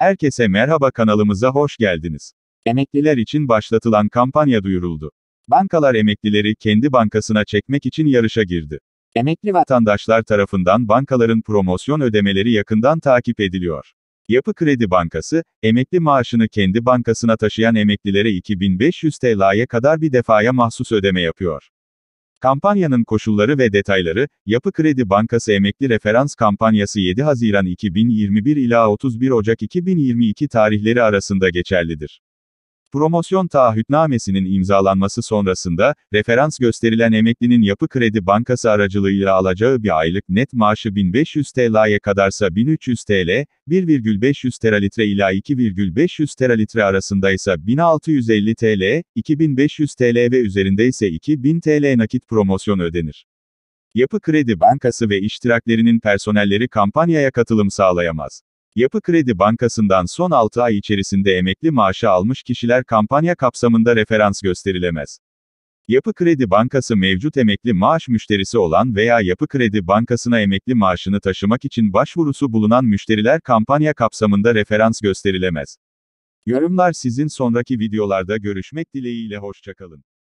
Herkese merhaba kanalımıza hoş geldiniz. Emekliler için başlatılan kampanya duyuruldu. Bankalar emeklileri kendi bankasına çekmek için yarışa girdi. Emekli vatandaşlar tarafından bankaların promosyon ödemeleri yakından takip ediliyor. Yapı Kredi Bankası, emekli maaşını kendi bankasına taşıyan emeklilere 2500 TL'ye kadar bir defaya mahsus ödeme yapıyor. Kampanyanın koşulları ve detayları, Yapı Kredi Bankası Emekli Referans Kampanyası 7 Haziran 2021 ila 31 Ocak 2022 tarihleri arasında geçerlidir. Promosyon taahhütnamesinin imzalanması sonrasında, referans gösterilen emeklinin Yapı Kredi Bankası aracılığıyla alacağı bir aylık net maaşı 1500 TL'ye kadarsa 1300 TL, 1,500 teralitre ila 2,500 teralitre arasındaysa 1650 TL, 2500 TL ve üzerinde ise 2000 TL nakit promosyon ödenir. Yapı Kredi Bankası ve iştiraklerinin personelleri kampanyaya katılım sağlayamaz. Yapı Kredi Bankası'ndan son 6 ay içerisinde emekli maaşı almış kişiler kampanya kapsamında referans gösterilemez. Yapı Kredi Bankası mevcut emekli maaş müşterisi olan veya Yapı Kredi Bankası'na emekli maaşını taşımak için başvurusu bulunan müşteriler kampanya kapsamında referans gösterilemez. Yorumlar sizin sonraki videolarda görüşmek dileğiyle hoşçakalın.